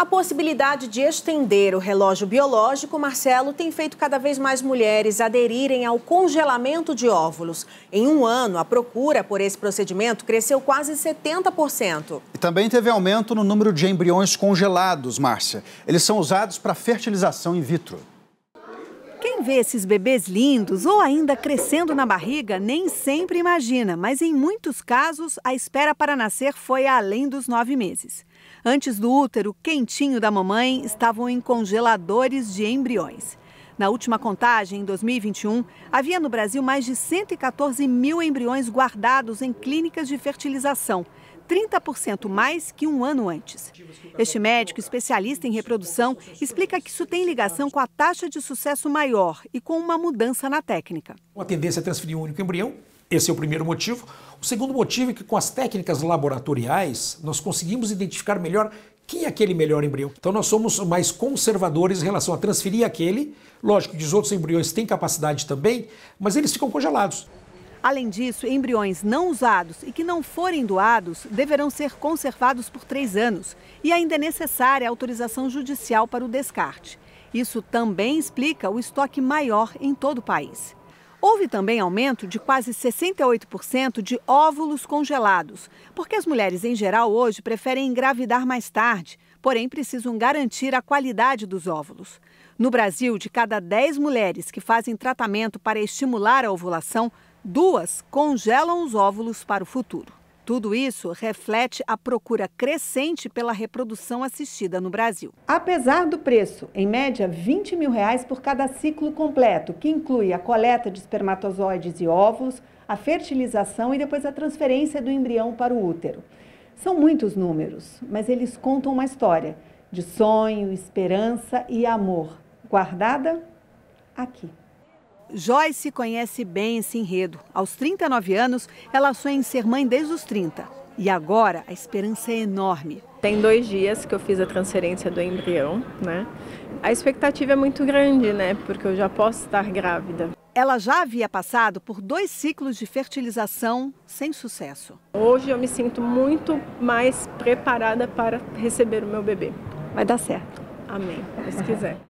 A possibilidade de estender o relógio biológico, Marcelo, tem feito cada vez mais mulheres aderirem ao congelamento de óvulos. Em um ano, a procura por esse procedimento cresceu quase 70%. E também teve aumento no número de embriões congelados, Márcia. Eles são usados para fertilização in vitro vê esses bebês lindos ou ainda crescendo na barriga nem sempre imagina, mas em muitos casos a espera para nascer foi além dos nove meses. Antes do útero quentinho da mamãe estavam em congeladores de embriões. Na última contagem, em 2021, havia no Brasil mais de 114 mil embriões guardados em clínicas de fertilização. 30% mais que um ano antes. Este médico, especialista em reprodução, explica que isso tem ligação com a taxa de sucesso maior e com uma mudança na técnica. A tendência é transferir um único embrião, esse é o primeiro motivo. O segundo motivo é que com as técnicas laboratoriais nós conseguimos identificar melhor quem é aquele melhor embrião. Então nós somos mais conservadores em relação a transferir aquele. Lógico que os outros embriões têm capacidade também, mas eles ficam congelados. Além disso, embriões não usados e que não forem doados deverão ser conservados por três anos e ainda é necessária autorização judicial para o descarte. Isso também explica o estoque maior em todo o país. Houve também aumento de quase 68% de óvulos congelados, porque as mulheres em geral hoje preferem engravidar mais tarde, porém precisam garantir a qualidade dos óvulos. No Brasil, de cada 10 mulheres que fazem tratamento para estimular a ovulação, duas congelam os óvulos para o futuro. Tudo isso reflete a procura crescente pela reprodução assistida no Brasil. Apesar do preço, em média, 20 mil reais por cada ciclo completo, que inclui a coleta de espermatozoides e óvulos, a fertilização e depois a transferência do embrião para o útero. São muitos números, mas eles contam uma história de sonho, esperança e amor, guardada aqui. Joyce conhece bem esse enredo. Aos 39 anos, ela sonha em ser mãe desde os 30. E agora a esperança é enorme. Tem dois dias que eu fiz a transferência do embrião, né? A expectativa é muito grande, né? Porque eu já posso estar grávida. Ela já havia passado por dois ciclos de fertilização sem sucesso. Hoje eu me sinto muito mais preparada para receber o meu bebê. Vai dar certo. Amém, se quiser.